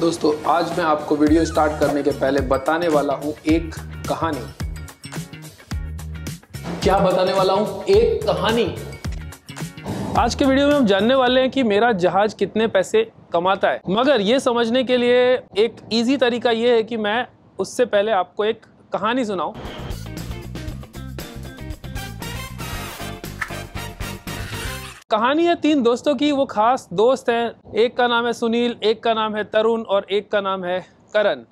दोस्तों आज मैं आपको वीडियो स्टार्ट करने के पहले बताने वाला हूं एक कहानी क्या बताने वाला हूं एक कहानी आज के वीडियो में हम जानने वाले हैं कि मेरा जहाज कितने पैसे कमाता है मगर ये समझने के लिए एक इजी तरीका ये है कि मैं उससे पहले आपको एक कहानी सुनाऊं कहानी है तीन दोस्तों की वो खास दोस्त हैं एक का नाम है सुनील एक का नाम है तरुण और एक का नाम है करण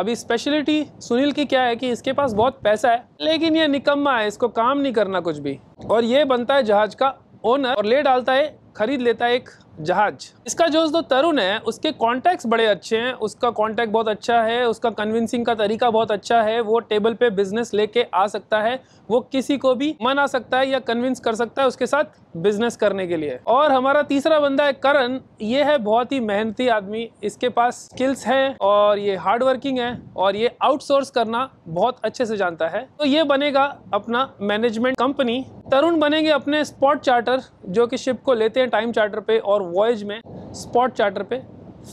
अभी स्पेशलिटी सुनील की क्या है कि इसके पास बहुत पैसा है लेकिन ये निकम्मा है इसको काम नहीं करना कुछ भी और ये बनता है जहाज का ओनर और ले डालता है खरीद लेता है एक जहाज इसका जो दो तरुण है उसके कॉन्टैक्ट्स बड़े अच्छे हैं उसका कॉन्टैक्ट बहुत अच्छा है उसका कन्विंसिंग का तरीका बहुत अच्छा है वो टेबल पे बिजनेस लेके आ सकता है वो किसी को भी मना सकता है या कन्विंस कर सकता है उसके साथ बिजनेस करने के लिए और हमारा तीसरा बंदा है करण ये है बहुत ही मेहनती आदमी इसके पास स्किल्स है और ये हार्ड वर्किंग है और ये आउटसोर्स करना बहुत अच्छे से जानता है तो ये बनेगा अपना मैनेजमेंट कंपनी तरुण बनेंगे अपने स्पॉट चार्टर जो कि शिप को लेते हैं टाइम चार्टर पे और और वॉयज में स्पॉट चार्टर पे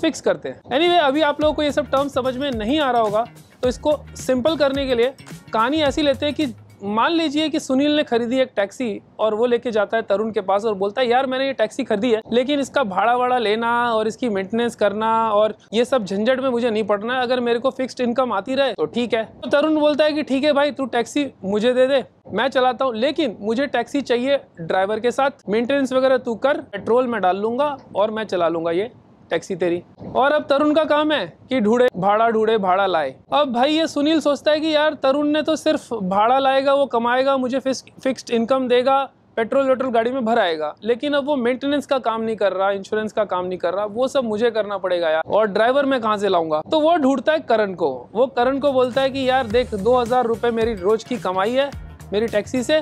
फिक्स करते हैं एनीवे anyway, अभी आप लोगों को ये सब टर्म समझ में नहीं आ रहा होगा तो इसको सिंपल करने के लिए कहानी ऐसी लेते हैं कि मान लीजिए कि सुनील ने खरीदी एक टैक्सी और वो लेके जाता है तरुण के पास और बोलता है यार मैंने ये टैक्सी खरीदी है लेकिन इसका भाड़ा वाड़ा लेना और इसकी मेंटेनेंस करना और ये सब झंझट में मुझे नहीं पड़ना है अगर मेरे को फिक्स्ड इनकम आती रहे तो ठीक है तो तरुण बोलता है कि ठीक है भाई तू टैक्सी मुझे दे दे मैं चलाता हूँ लेकिन मुझे टैक्सी चाहिए ड्राइवर के साथ मेंटेनेंस वगैरह तू कर पेट्रोल मैं डाल लूंगा और मैं चला लूंगा ये टैक्सी तेरी और अब तरुण का काम है कि ढूंढे भाड़ा ढूंढे भाड़ा लाए अब भाई ये सुनील सोचता है कि यार तरुण ने तो सिर्फ भाड़ा लाएगा वो कमाएगा मुझे फिक्स्ड इनकम देगा पेट्रोल वेट्रोल गाड़ी में भर आएगा लेकिन अब वो मेंटेनेंस का काम नहीं कर रहा इंश्योरेंस का काम नहीं कर रहा वो सब मुझे करना पड़ेगा यार और ड्राइवर मैं कहाँ से लाऊंगा तो वो ढूंढता है करण को वो करण को बोलता है कि यार देख दो हजार रुपये मेरी रोज की कमाई है मेरी टैक्सी से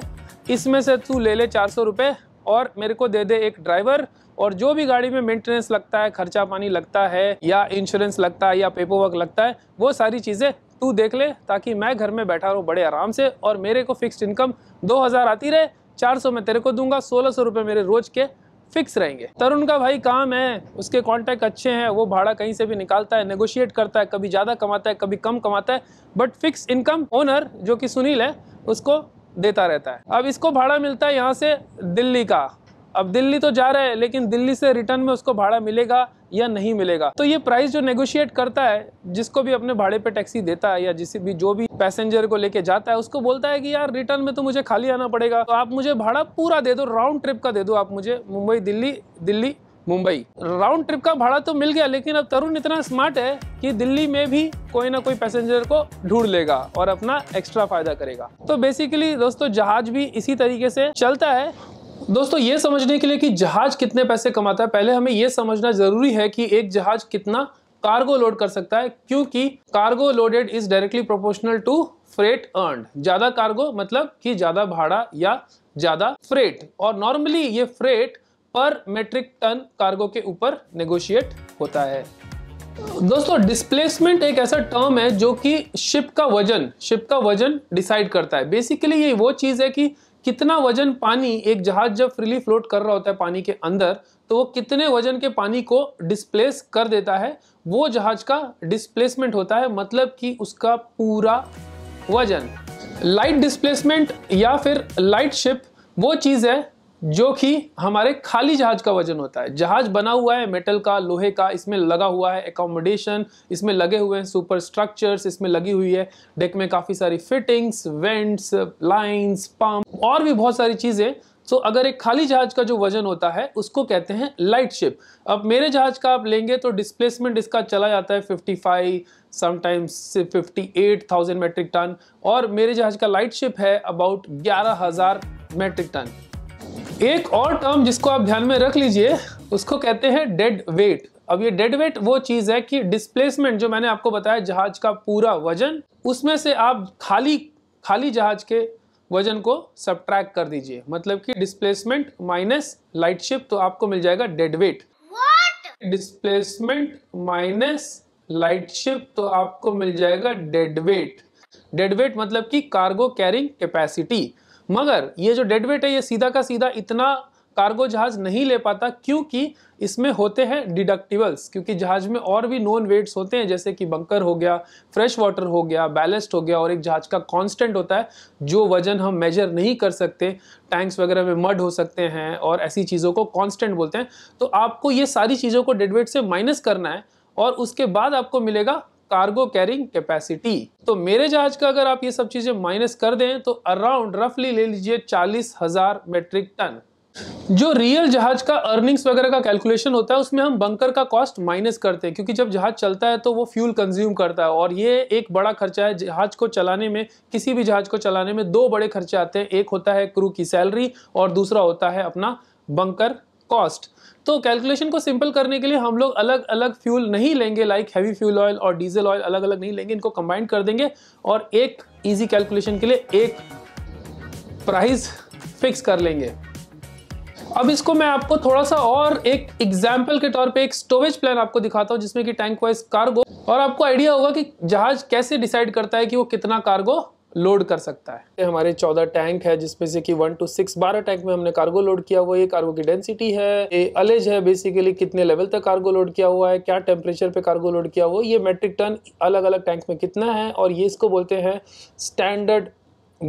इसमें से तू ले ले चार सौ रुपये और मेरे को दे दे एक ड्राइवर और जो भी गाड़ी में मेंटेनेंस लगता है खर्चा पानी लगता है या इंश्योरेंस लगता है या पेपर वर्क लगता है वो सारी चीज़ें तू देख ले ताकि मैं घर में बैठा रहूँ बड़े आराम से और मेरे को फिक्स्ड इनकम 2000 आती रहे 400 मैं तेरे को दूंगा सोलह सौ रुपये मेरे रोज के फिक्स रहेंगे तरुण का भाई काम है उसके कॉन्टैक्ट अच्छे हैं वो भाड़ा कहीं से भी निकालता है नेगोशिएट करता है कभी ज़्यादा कमाता है कभी कम कमाता है बट फिक्स इनकम ओनर जो कि सुनील है उसको देता रहता है अब इसको भाड़ा मिलता है यहाँ से दिल्ली का अब दिल्ली तो जा रहा है लेकिन दिल्ली से रिटर्न में उसको भाड़ा मिलेगा या नहीं मिलेगा तो ये प्राइस जो नेगोशिएट करता है जिसको भी अपने भाड़े पे टैक्सी देता है या जिस भी जो भी पैसेंजर को लेके जाता है उसको बोलता है कि यार रिटर्न में तो मुझे खाली आना पड़ेगा तो आप मुझे भाड़ा पूरा दे दो राउंड ट्रिप का दे दो आप मुझे मुंबई दिल्ली दिल्ली मुंबई राउंड ट्रिप का भाड़ा तो मिल गया लेकिन अब तरुण इतना स्मार्ट है कि दिल्ली में भी कोई ना कोई पैसेंजर को ढूंढ लेगा और अपना एक्स्ट्रा फायदा करेगा तो बेसिकली दोस्तों जहाज भी इसी तरीके से चलता है दोस्तों ये समझने के लिए कि जहाज कितने पैसे कमाता है पहले हमें ये समझना जरूरी है कि एक जहाज कितना कार्गो लोड कर सकता है क्योंकि cargo loaded is directly proportional to freight earn ज्यादा कार्गो मतलब कि ज्यादा भाड़ा या ज्यादा फ्रेट और नॉर्मली ये फ्रेट पर मेट्रिक टन कार्गो के ऊपर नेगोशिएट होता है दोस्तों डिस्प्लेसमेंट एक ऐसा टर्म है जो कि शिप का वजन शिप का वजन डिसाइड करता है बेसिकली ये वो चीज़ है कि कितना वजन पानी एक जहाज जब फ्रीली फ्लोट कर रहा होता है पानी के अंदर तो वो कितने वजन के पानी को डिस्प्लेस कर देता है वो जहाज का डिस्प्लेसमेंट होता है मतलब कि उसका पूरा वजन लाइट डिस्प्लेसमेंट या फिर लाइट शिप वो चीज़ है जो कि हमारे खाली जहाज का वजन होता है जहाज बना हुआ है मेटल का लोहे का इसमें लगा हुआ है एकोमोडेशन इसमें लगे हुए हैं सुपर स्ट्रक्चर्स इसमें लगी हुई है डेक में काफ़ी सारी फिटिंग्स वेंट्स लाइंस पंप और भी बहुत सारी चीज़ें सो अगर एक खाली जहाज का जो वजन होता है उसको कहते हैं लाइट शिप अब मेरे जहाज का आप लेंगे तो डिस्प्लेसमेंट इसका चला जाता है 55 समटाइम्स थाउजेंड मैट्रिक टन और मेरे जहाज का लाइट शिप है अबाउट 11,000 मैट्रिक टन एक और टर्म जिसको आप ध्यान में रख लीजिए उसको कहते हैं डेड वेट अब ये डेड वेट वो चीज़ है कि डिस्प्लेसमेंट जो मैंने आपको बताया जहाज का पूरा वजन उसमें से आप खाली खाली जहाज के वजन को सब्ट्रैक्ट कर दीजिए मतलब कि डिस्प्लेसमेंट माइनस लाइट शिप तो आपको मिल जाएगा dead weight displacement minus light ship तो आपको मिल जाएगा डेड वेट डेड वेट मतलब कि कार्गो कैरिंग कैपेसिटी मगर ये जो डेड वेट है ये सीधा का सीधा इतना कार्गो जहाज नहीं ले पाता क्योंकि इसमें होते हैं डिडक्टिबल्स क्योंकि जहाज में और भी नॉन वेट्स होते हैं जैसे कि बंकर हो गया फ्रेश वाटर हो गया बैलेस्ट हो गया और एक जहाज का कांस्टेंट होता है जो वजन हम मेजर नहीं कर सकते टैंक्स वगैरह में मड हो सकते हैं और ऐसी चीज़ों को कॉन्स्टेंट बोलते हैं तो आपको ये सारी चीज़ों को डेडवेट से माइनस करना है और उसके बाद आपको मिलेगा कार्गो कैरिंग कैपेसिटी तो मेरे जहाज का अगर आप ये सब चीजें माइनस कर दें तो अराउंड रफली ले लीजिए चालीस हजार मेट्रिक टन जो रियल जहाज का अर्निंग्स वगैरह का कैलकुलेशन होता है उसमें हम बंकर का कॉस्ट माइनस करते हैं क्योंकि जब जहाज चलता है तो वो फ्यूल कंज्यूम करता है और ये एक बड़ा खर्चा है जहाज को चलाने में किसी भी जहाज को चलाने में दो बड़े खर्चे आते हैं एक होता है क्रू की सैलरी और दूसरा होता है अपना बंकर कॉस्ट तो कैलकुलेशन को सिंपल करने के लिए हम लोग अलग अलग फ्यूल नहीं लेंगे लाइक हैवी फ्यूल ऑयल और डीजल ऑयल अलग अलग नहीं लेंगे इनको कंबाइन कर देंगे और एक इजी कैलकुलेशन के लिए एक प्राइस फिक्स कर लेंगे अब इसको मैं आपको थोड़ा सा और एक एग्जाम्पल के तौर पे एक स्टोरेज प्लान आपको दिखाता हूँ जिसमें कि टैंक वाइज कार्गो और आपको आइडिया होगा कि जहाज कैसे डिसाइड करता है कि वो कितना कार्गो लोड कर सकता है हमारे चौदह टैंक है जिसमें से कि वन टू सिक्स बारह टैंक में हमने कार्गो लोड किया हुआ ये कार्गो की डेंसिटी है ये अलेज है बेसिकली कितने लेवल तक कार्गो लोड किया हुआ है क्या टेम्परेचर पे कार्गो लोड किया हुआ ये मेट्रिक टन अलग अलग टैंक में कितना है और ये इसको बोलते हैं standard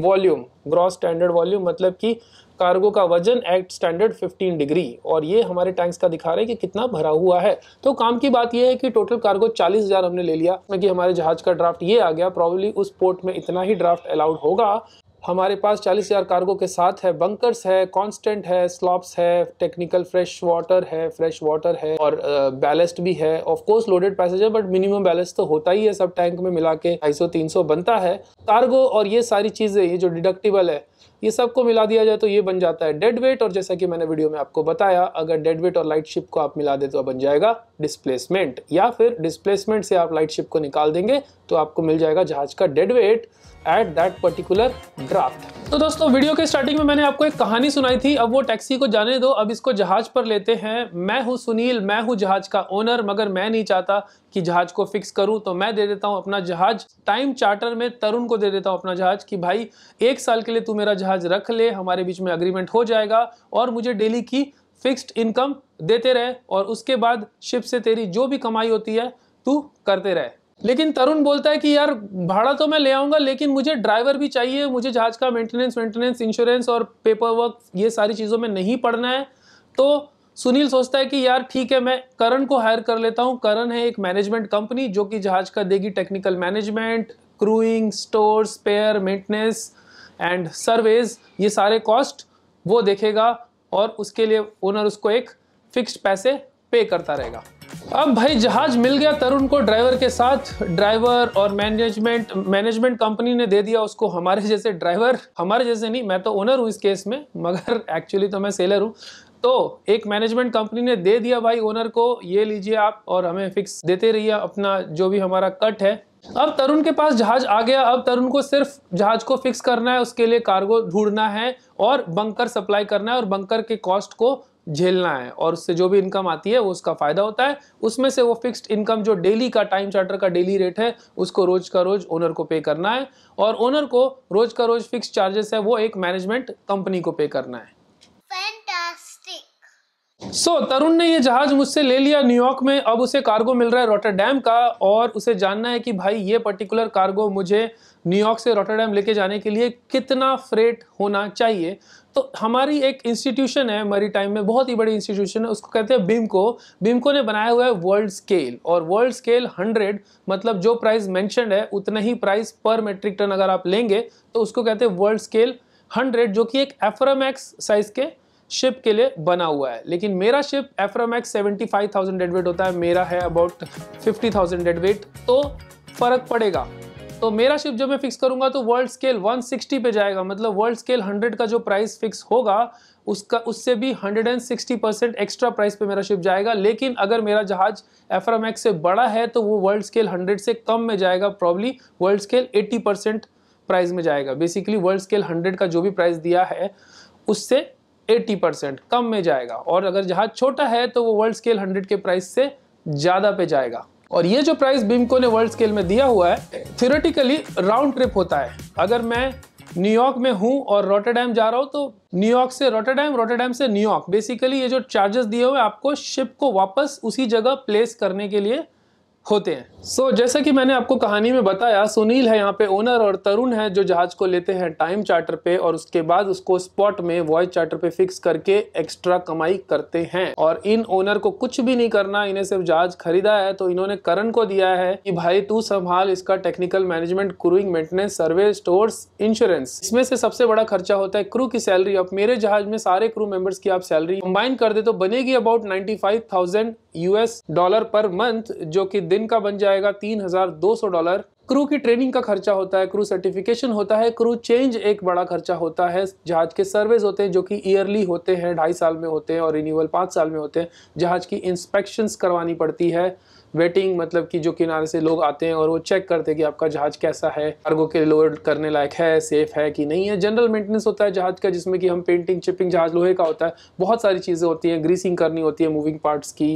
volume gross standard volume मतलब कि कार्गो का वजन एट स्टैंडर्ड 15 डिग्री और ये हमारे टैंक्स का दिखा रहे हैं कि कितना भरा हुआ है तो काम की बात यह है कि टोटल कार्गो 40,000 हमने ले लिया क्योंकि हमारे जहाज का ड्राफ्ट ये आ गया प्रॉब्ली उस पोर्ट में इतना ही ड्राफ्ट अलाउड होगा हमारे पास 40,000 कार्गो के साथ है बंकर्स है कांस्टेंट है स्लॉप्स है टेक्निकल फ्रेश वाटर है फ्रेश वाटर है और बैलेस्ट भी है of course loaded passenger but minimum balance तो होता ही है सब टैंक में मिला के ढाई सौ बनता है कार्गो और ये सारी चीज़ें ये जो डिडक्टिबल है ये सबको मिला दिया जाए तो ये बन जाता है डेड वेट और जैसा कि मैंने वीडियो में आपको बताया अगर डेड वेट और लाइट शिप को आप मिला दे तो बन जाएगा डिस्प्लेसमेंट या फिर डिस्प्लेसमेंट से आप लाइट शिप को निकाल देंगे तो आपको मिल जाएगा जहाज का dead weight at that particular draught तो दोस्तों वीडियो के स्टार्टिंग में मैंने आपको एक कहानी सुनाई थी अब वो टैक्सी को जाने दो अब इसको जहाज पर लेते हैं मैं हूँ सुनील मैं हूँ जहाज का ओनर मगर मैं नहीं चाहता कि जहाज को फिक्स करूँ तो मैं दे देता हूँ अपना जहाज टाइम चार्टर में तरुण को दे देता हूँ अपना जहाज कि भाई एक साल के लिए तू मेरा जहाज रख ले हमारे बीच में अग्रीमेंट हो जाएगा और मुझे डेली की फिक्स्ड इनकम देते रहे और उसके बाद शिप से तेरी जो भी कमाई होती है तू करते रहे लेकिन तरुण बोलता है कि यार भाड़ा तो मैं ले आऊँगा लेकिन मुझे ड्राइवर भी चाहिए मुझे जहाज का मेंटेनेंस मेंटेनेंस इंश्योरेंस और पेपर वर्क ये सारी चीज़ों में नहीं पढ़ना है तो सुनील सोचता है कि यार ठीक है मैं करण को हायर कर लेता हूँ करण है एक मैनेजमेंट कंपनी जो कि जहाज का देगी technical management crewing store spare maintenance and surveys ये सारे कॉस्ट वो देखेगा और उसके लिए ओनर उसको एक फिक्स्ड पैसे पे करता रहेगा अब भाई जहाज मिल गया तरुण को ड्राइवर के साथ ड्राइवर और मैनेजमेंट मैनेजमेंट कंपनी ने दे दिया उसको हमारे जैसे ड्राइवर हमारे जैसे नहीं मैं तो ओनर हूँ इस केस में मगर एक्चुअली तो मैं सेलर हूँ तो एक मैनेजमेंट कंपनी ने दे दिया भाई ओनर को ये लीजिए आप और हमें फिक्स देते रहिए अपना जो भी हमारा कट है अब तरुण के पास जहाज आ गया अब तरुण को सिर्फ जहाज को फिक्स करना है उसके लिए कार्गो ढूंढना है और बंकर सप्लाई करना है और बंकर के कॉस्ट को झेलना है और उससे जो भी इनकम आती है वो उसका फ़ायदा होता है उसमें से वो फिक्स्ड इनकम जो डेली का टाइम चार्टर का डेली रेट है उसको रोज़ का रोज़ ओनर को पे करना है और ओनर को रोज़ का रोज़ फिक्स चार्जेस है वो एक मैनेजमेंट कंपनी को पे करना है सो so, तरुण ने ये जहाज मुझसे ले लिया न्यूयॉर्क में अब उसे कार्गो मिल रहा है रोटरडैम का और उसे जानना है कि भाई ये पर्टिकुलर कार्गो मुझे न्यूयॉर्क से रोटरडैम लेके जाने के लिए कितना फ्रेट होना चाहिए तो हमारी एक इंस्टीट्यूशन है मरी टाइम में बहुत ही बड़ी इंस्टीट्यूशन है उसको कहते हैं बिमको बिमको ने बनाया हुआ है वर्ल्ड स्केल और वर्ल्ड स्केल हंड्रेड मतलब जो प्राइस मैंशन है उतना ही प्राइस पर मेट्रिक टन अगर आप लेंगे तो उसको कहते हैं वर्ल्ड स्केल हंड्रेड जो कि एक एफरमैक्स साइज़ के शिप के लिए बना हुआ है लेकिन मेरा ship Aframax seventy five thousand deadweight होता है मेरा है अबाउट फिफ्टी थाउजेंड डेडवेट तो फ़र्क पड़ेगा तो मेरा शिप जो मैं फिक्स करूंगा तो वर्ल्ड स्केल 160 पे जाएगा मतलब वर्ल्ड स्केल 100 का जो प्राइस फिक्स होगा उसका उससे भी 160 परसेंट एक्स्ट्रा प्राइस पे मेरा शिप जाएगा लेकिन अगर मेरा जहाज एफ्रामैक्स से बड़ा है तो वो वर्ल्ड स्केल हंड्रेड से कम में जाएगा probably world scale eighty percent price में जाएगा बेसिकली वर्ल्ड स्केल हंड्रेड का जो भी प्राइस दिया है उससे एट्टी परसेंट कम में जाएगा और अगर जहाज़ छोटा है तो वो वर्ल्ड स्केल हंड्रेड के प्राइस से ज़्यादा पे जाएगा और ये जो प्राइस बिमको ने वर्ल्ड स्केल में दिया हुआ है थियोरेटिकली राउंड ट्रिप होता है अगर मैं न्यूयॉर्क में हूँ और रोटरडैम जा रहा हूँ तो न्यूयॉर्क से रोटरडैम रोटरडैम से न्यूयॉर्क बेसिकली ये जो चार्जेस दिए हुए आपको शिप को वापस उसी जगह प्लेस करने के लिए होते हैं सो so, जैसा कि मैंने आपको कहानी में बताया सुनील है यहाँ पे ओनर और तरुण है जो जहाज को लेते हैं टाइम चार्टर पे और उसके बाद उसको स्पॉट में वॉइस चार्टर पे फिक्स करके एक्स्ट्रा कमाई करते हैं और इन ओनर को कुछ भी नहीं करना इन्हें सिर्फ जहाज खरीदा है तो इन्होंने करण को दिया है कि भाई तू संभाल इसका technical management crewing maintenance survey store insurance इसमें से सबसे बड़ा खर्चा होता है क्रू की सैलरी अब मेरे जहाज में सारे क्रू मेंबर्स की आप सैलरी कंबाइन कर दे तो बनेगी about ninety five thousand US dollar per month जो कि दिन का बन जाएगा तीन हजार दो सौ डॉलर क्रू की ट्रेनिंग का खर्चा होता है क्रू सर्टिफिकेशन होता है क्रू चेंज एक बड़ा खर्चा होता है जहाज के सर्वेज होते हैं जो कि ईयरली होते हैं ढाई साल में होते हैं और रिन्यूअल पाँच साल में होते हैं जहाज की इंस्पेक्शंस करवानी पड़ती है वेटिंग मतलब कि जो किनारे से लोग आते हैं और वो चेक करते हैं कि आपका जहाज कैसा है कार्गो के लोड करने लायक है सेफ है कि नहीं है जनरल मेंटेनेंस होता है जहाज का जिसमें कि हम पेंटिंग चिपिंग जहाज लोहे का होता है बहुत सारी चीज़ें होती हैं ग्रीसिंग करनी होती है मूविंग पार्ट्स की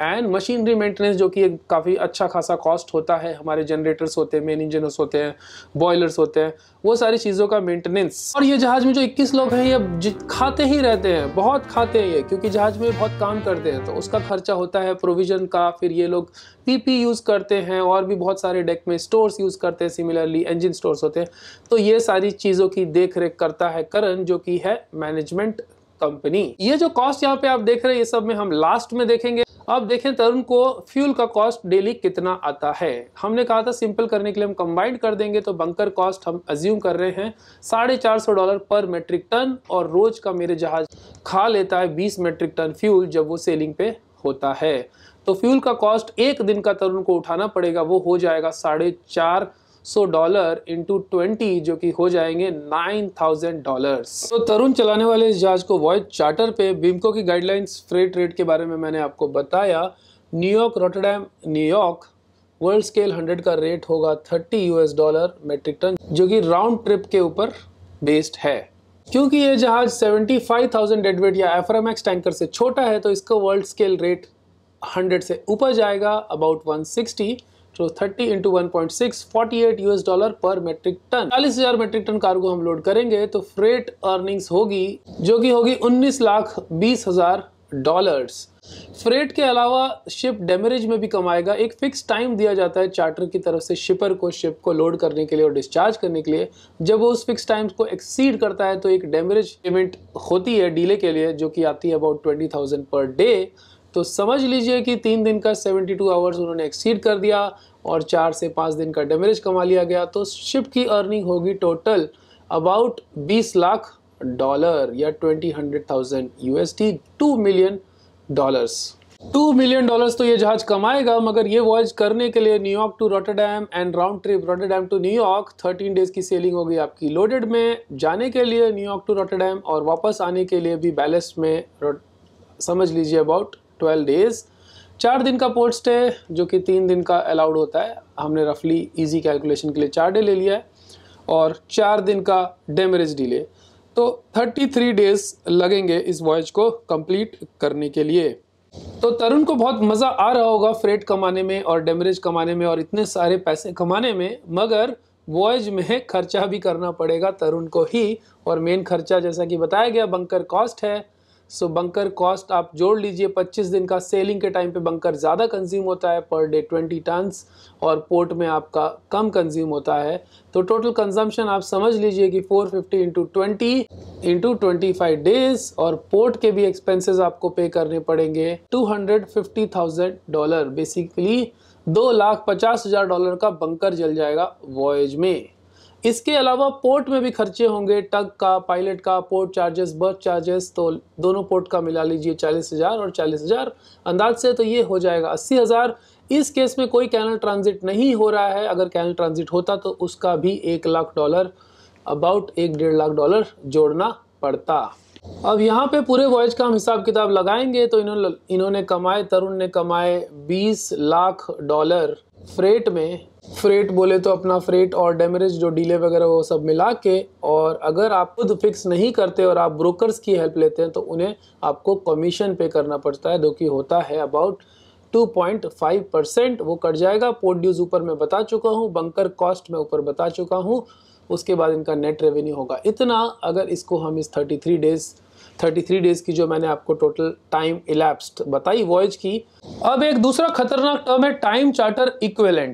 एंड मशीनरी मेंटेनेंस जो कि एक काफ़ी अच्छा खासा कॉस्ट होता है हमारे जनरेटर्स होते हैं मेन इंजनर्स होते हैं बॉयलर्स होते हैं वो सारी चीज़ों का मेंटेनेंस और ये जहाज़ में जो 21 लोग हैं ये खाते ही रहते हैं बहुत खाते हैं ये क्योंकि जहाज़ में बहुत काम करते हैं तो उसका खर्चा होता है प्रोविज़न का फिर ये लोग पीपी यूज़ करते हैं और भी बहुत सारे डेक में स्टोर्स यूज़ करते हैं सिमिलरली इंजन स्टोर्स होते हैं तो ये सारी चीज़ों की देख रेख करता है करण जो कि है मैनेजमेंट कंपनी ये जो कॉस्ट यहाँ पे आप देख रहे हैं ये सब में हम लास्ट में देखेंगे अब देखें तरुण को फ्यूल का कॉस्ट डेली कितना आता है हमने कहा था सिंपल करने के लिए हम कंबाइंड कर देंगे तो बंकर कॉस्ट हम अज्यूम कर रहे हैं साढ़े चार सौ डॉलर पर मेट्रिक टन और रोज़ का मेरे जहाज़ खा लेता है बीस मेट्रिक टन फ्यूल जब वो सेलिंग पे होता है तो फ्यूल का कॉस्ट एक दिन का तरुण को उठाना पड़ेगा वो हो जाएगा साढ़े चार सो डॉलर इंटू ट्वेंटी जो कि हो जाएंगे नाइन थाउजेंड डॉलर तो तरुण चलाने वाले इस जहाज को वॉइस चार्टर पे बिमको की गाइडलाइंस फ्रेट रेट के बारे में मैंने आपको बताया New York Rotterdam New York world scale 100 का रेट होगा 30 यूएस डॉलर मेट्रिक टन जो कि राउंड ट्रिप के ऊपर बेस्ड है क्योंकि ये जहाज 75,000 डेडवेट या एफरमैक्स टैंकर से छोटा है तो इसका वर्ल्ड स्केल रेट 100 से ऊपर जाएगा अबाउट 160 सिक्सटी तो 30 into one point six forty eight US dollar per metric ton चालीस हजार मेट्रिक टन कार्गो हम लोड करेंगे तो फ्रेट अर्निंग्स होगी जो कि होगी उन्नीस लाख बीस हजार डॉलर्स फ्रेट के अलावा शिप डेमरेज में भी कमाएगा एक फिक्स टाइम दिया जाता है चार्टर की तरफ से शिपर को शिप को लोड करने के लिए और डिस्चार्ज करने के लिए जब वो उस फिक्स टाइम को एक्सीड करता है तो एक डेमरेज पेमेंट होती है डीले के लिए जो कि आती है about twenty thousand per day तो समझ लीजिए कि तीन दिन का 72 आवर्स उन्होंने एक्सीड कर दिया और चार से पाँच दिन का डेमरेज कमा लिया गया तो शिप की अर्निंग होगी टोटल अबाउट 20 लाख डॉलर या twenty hundred thousand U S T two million dollars two million dollars तो ये जहाज कमाएगा मगर ये वॉयज करने के लिए New York to Rotterdam and round trip Rotterdam to New York thirteen days की सेलिंग होगी आपकी लोडेड में जाने के लिए न्यूयॉर्क टू रोटरडैम और वापस आने के लिए भी बैलेंस में समझ लीजिए अबाउट ट्वेल्व डेज चार दिन का पोर्ट स्टे जो कि तीन दिन का अलाउड होता है हमने रफली इजी कैलकुलेशन के लिए चार डे ले लिया है और चार दिन का डेमरेज डिले तो 33 डेज लगेंगे इस वॉयज को कंप्लीट करने के लिए तो तरुण को बहुत मज़ा आ रहा होगा फ्रेट कमाने में और डेमरेज कमाने में और इतने सारे पैसे कमाने में मगर वॉयज में खर्चा भी करना पड़ेगा तरुण को ही और मेन खर्चा जैसा कि बताया गया बंकर कॉस्ट है सो बंकर कॉस्ट आप जोड़ लीजिए 25 दिन का सेलिंग के टाइम पे बंकर ज़्यादा कंज्यूम होता है पर डे 20 टन्स और पोर्ट में आपका कम कंज्यूम होता है तो टोटल कंजम्पशन आप समझ लीजिए कि 450 fifty into twenty into twenty days और पोर्ट के भी एक्सपेंसेस आपको पे करने पड़ेंगे 250,000 डॉलर बेसिकली दो लाख पचास हज़ार डॉलर का बंकर जल जाएगा वॉयज में इसके अलावा पोर्ट में भी खर्चे होंगे टग का पायलट का पोर्ट चार्जेस बस चार्जेस तो दोनों पोर्ट का मिला लीजिए चालीस हज़ार और चालीस हज़ार अंदाज से तो ये हो जाएगा अस्सी हज़ार इस केस में कोई कैनल ट्रांजिट नहीं हो रहा है अगर कैनल ट्रांजिट होता तो उसका भी एक लाख डॉलर अबाउट एक डेढ़ लाख डॉलर जोड़ना पड़ता अब यहाँ पे पूरे वॉयज का हम हिसाब किताब लगाएंगे तो इन्होंने इन्होंने कमाए तरुण ने कमाए 20 लाख डॉलर फ्रेट में फ्रेट बोले तो अपना फ्रेट और डेमरेज जो डीले वगैरह वो सब मिला के और अगर आप खुद फिक्स नहीं करते और आप ब्रोकर्स की हेल्प लेते हैं तो उन्हें आपको कमीशन पे करना पड़ता है जो कि होता है अबाउट 2.5 परसेंट वो कट जाएगा पोर्ट ड्यूज़ ऊपर मैं बता चुका हूँ बंकर कॉस्ट मैं ऊपर बता चुका हूँ उसके बाद इनका नेट रेवेन्यू होगा इतना अगर इसको हम इस 33 डेज़ 33 डेज़ की जो मैंने आपको टोटल टाइम इलेप्स्ड बताई वॉयज की अब एक दूसरा खतरनाक टर्म है टाइम चार्टर इक्वेलेंट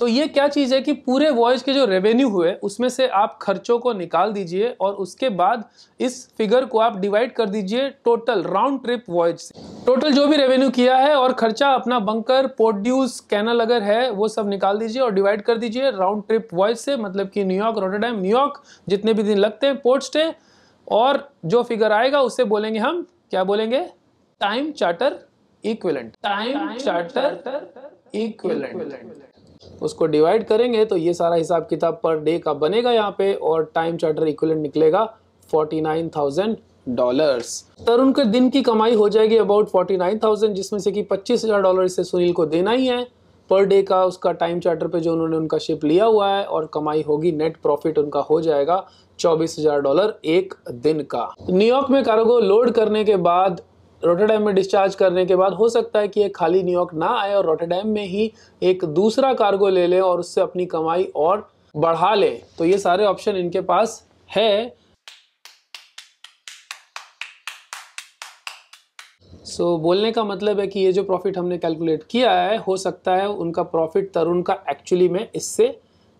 तो ये क्या चीज़ है कि पूरे वॉयज के जो रेवेन्यू हुए उसमें से आप खर्चों को निकाल दीजिए और उसके बाद इस फिगर को आप डिवाइड कर दीजिए टोटल राउंड ट्रिप वॉयज से टोटल जो भी रेवेन्यू किया है और खर्चा अपना बंकर पोर्ट ड्यूज कैनल अगर है वो सब निकाल दीजिए और डिवाइड कर दीजिए राउंड ट्रिप वॉयज से मतलब कि न्यूयॉर्क रोटरडैम न्यूयॉर्क जितने भी दिन लगते हैं पोर्ट स्टे और जो फिगर आएगा उसे बोलेंगे हम क्या बोलेंगे time charter equivalent time charter equivalent उसको डिवाइड करेंगे तो ये सारा हिसाब किताब पर डे का बनेगा यहाँ पे और टाइम चार्टर इक्वलेंट निकलेगा forty nine thousand dollars Tarun के दिन की कमाई हो जाएगी अबाउट फोर्टी नाइन थाउजेंड जिसमें से कि पच्चीस हज़ार डॉलर इसे सुनील को देना ही है पर डे का उसका टाइम चार्टर पे जो उन्होंने उनका शिप लिया हुआ है और कमाई होगी नेट प्रॉफिट उनका हो जाएगा चौबीस हजार डॉलर एक दिन का न्यूयॉर्क में कार्गो लोड करने के बाद रोटरडैम में डिस्चार्ज करने के बाद हो सकता है कि ये खाली न्यूयॉर्क ना आए और रोटरडैम में ही एक दूसरा कार्गो ले लें और उससे अपनी कमाई और बढ़ा लें तो ये सारे ऑप्शन इनके पास है सो so, बोलने का मतलब है कि ये जो प्रॉफिट हमने कैलकुलेट किया है हो सकता है उनका प्रॉफिट तरुण का एक्चुअली में इससे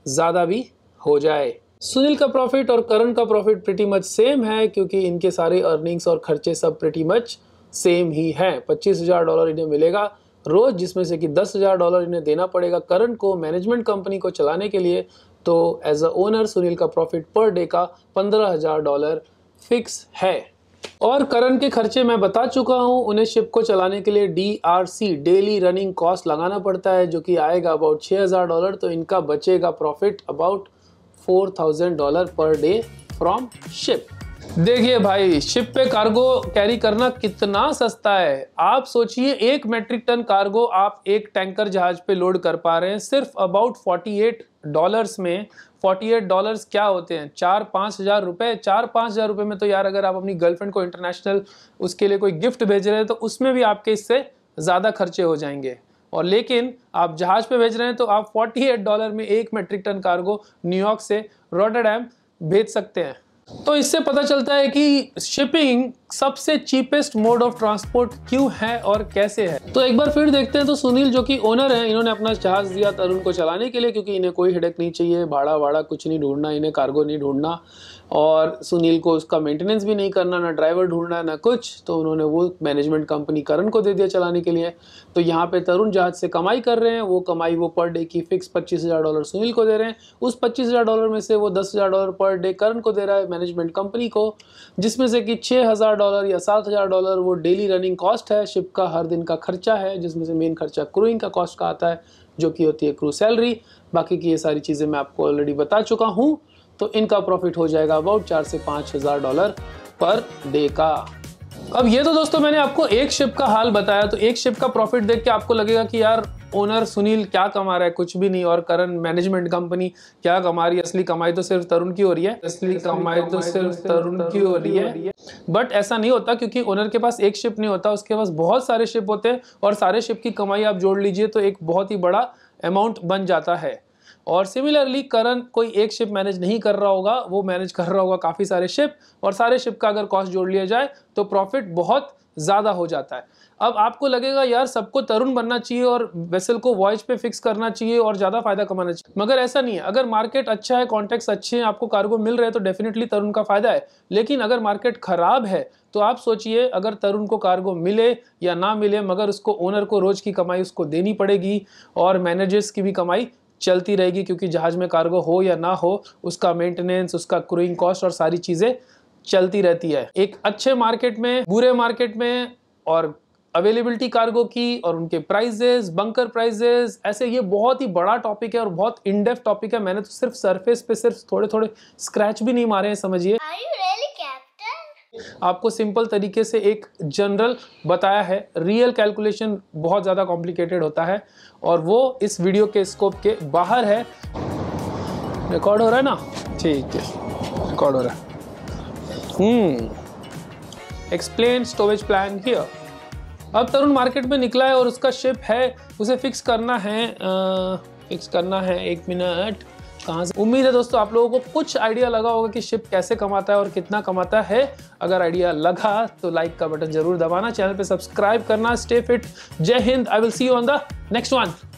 ज़्यादा भी हो जाए सुनील का प्रॉफिट और करण का प्रॉफिट प्रिटी मच सेम है क्योंकि इनके सारे अर्निंग्स और खर्चे सब प्रिटी मच सेम ही है पच्चीस हज़ार डॉलर इन्हें मिलेगा रोज़ जिसमें से कि दस हज़ार डॉलर इन्हें देना पड़ेगा करंट को मैनेजमेंट कंपनी को चलाने के लिए तो एज अ ओनर सुनील का प्रॉफिट पर डे का पंद्रह हज़ार डॉलर फिक्स है और करंट के खर्चे मैं बता चुका हूँ उन्हें शिप को चलाने के लिए D R C daily running cost लगाना पड़ता है जो कि आएगा अबाउट छः हज़ार डॉलर तो इनका बचेगा profit about four thousand dollar per day from ship देखिए भाई शिप पे कार्गो कैरी करना कितना सस्ता है आप सोचिए एक मेट्रिक टन कार्गो आप एक टैंकर जहाज पे लोड कर पा रहे हैं सिर्फ अबाउट 48 डॉलर्स में 48 डॉलर्स क्या होते हैं चार पाँच हज़ार रुपये चार पाँच हज़ार रुपये में तो यार अगर आप अपनी गर्लफ्रेंड को इंटरनेशनल उसके लिए कोई गिफ्ट भेज रहे हैं तो उसमें भी आपके इससे ज़्यादा खर्चे हो जाएंगे और लेकिन आप जहाज़ पे भेज रहे हैं तो आप 48 डॉलर में एक मेट्रिक टन कार्गो न्यूयॉर्क से रोटरडैम भेज सकते हैं तो इससे पता चलता है कि शिपिंग सबसे चीपेस्ट मोड ऑफ ट्रांसपोर्ट क्यों है और कैसे है तो एक बार फिर देखते हैं तो सुनील जो कि ओनर हैं इन्होंने अपना जहाज दिया तरुण को चलाने के लिए क्योंकि इन्हें कोई हिडक नहीं चाहिए भाड़ा वाड़ा कुछ नहीं ढूंढना इन्हें कार्गो नहीं ढूंढना और सुनील को उसका मेंटेनेंस भी नहीं करना ना ड्राइवर ढूंढना ना कुछ तो उन्होंने वो मैनेजमेंट कंपनी करण को दे दिया चलाने के लिए तो यहाँ पे तरुण जहाज से कमाई कर रहे हैं वो कमाई वो पर डे की फिक्स पच्चीस हज़ार डॉलर सुनील को दे रहे हैं उस पच्चीस हज़ार डॉलर में से वो दस हज़ार डॉलर पर डे करण को दे रहा है मैनेजमेंट कंपनी को जिसमें से कि छः हज़ार डॉलर या सात हज़ार डॉलर वो डेली रनिंग कॉस्ट है शिप का हर दिन का खर्चा है जिसमें से मेन खर्चा क्रूइंग का कॉस्ट का आता है जो कि होती है क्रू सैलरी बाकी की ये सारी चीज़ें मैं आपको ऑलरेडी बता चुका हूँ तो इनका प्रॉफिट हो जाएगा अबाउट चार से पाँच हज़ार डॉलर पर डे का अब ये तो दोस्तों मैंने आपको एक शिप का हाल बताया तो एक शिप का प्रॉफिट देख के आपको लगेगा कि यार ओनर सुनील क्या कमा रहा है कुछ भी नहीं और करण मैनेजमेंट कंपनी क्या कमा रही है असली कमाई तो सिर्फ तरुण की हो रही है असली कमाई तो, तो सिर्फ तरुण की हो रही है बट ऐसा नहीं होता क्योंकि ओनर के पास एक शिप नहीं होता उसके पास बहुत सारे शिप होते हैं और सारे शिप की कमाई आप जोड़ लीजिए तो एक बहुत ही बड़ा अमाउंट बन जाता है और सिमिलरली करण कोई एक शिप मैनेज नहीं कर रहा होगा वो मैनेज कर रहा होगा काफ़ी सारे शिप और सारे शिप का अगर कॉस्ट जोड़ लिया जाए तो प्रॉफिट बहुत ज़्यादा हो जाता है अब आपको लगेगा यार सबको तरुण बनना चाहिए और वेसल को वॉइस पे फिक्स करना चाहिए और ज़्यादा फायदा कमाना चाहिए मगर ऐसा नहीं है अगर मार्केट अच्छा है कॉन्टैक्ट्स अच्छे हैं आपको कार्गो मिल रहे हैं तो डेफिनेटली तरुण का फायदा है लेकिन अगर मार्केट खराब है तो आप सोचिए अगर तरुण को कार्गो मिले या ना मिले मगर उसको ओनर को रोज की कमाई उसको देनी पड़ेगी और मैनेजर्स की भी कमाई चलती रहेगी क्योंकि जहाज़ में कार्गो हो या ना हो उसका मेंटेनेंस उसका क्रूइंग कॉस्ट और सारी चीज़ें चलती रहती है एक अच्छे मार्केट में बुरे मार्केट में और अवेलेबिलिटी कार्गो की और उनके प्राइजेज बंकर प्राइजेज ऐसे ये बहुत ही बड़ा टॉपिक है और बहुत इनडेप्थ टॉपिक है मैंने तो सिर्फ सरफेस पे सिर्फ थोड़े थोड़े स्क्रैच भी नहीं मारे हैं समझिए आपको सिंपल तरीके से एक जनरल बताया है रियल कैलकुलेशन बहुत ज़्यादा कॉम्प्लिकेटेड होता है और वो इस वीडियो के स्कोप के बाहर है रिकॉर्ड हो रहा है ना ठीक है रिकॉर्ड हो रहा है एक्सप्लेन स्टोरेज प्लान हियर अब तरुण मार्केट में निकला है और उसका शिप है उसे फिक्स करना है आ, फिक्स करना है एक मिनट कहाँ से उम्मीद है दोस्तों आप लोगों को कुछ आइडिया लगा होगा कि शिप कैसे कमाता है और कितना कमाता है अगर आइडिया लगा तो लाइक का बटन जरूर दबाना चैनल पर सब्सक्राइब करना stay fit Jai Hind I will see you on the next one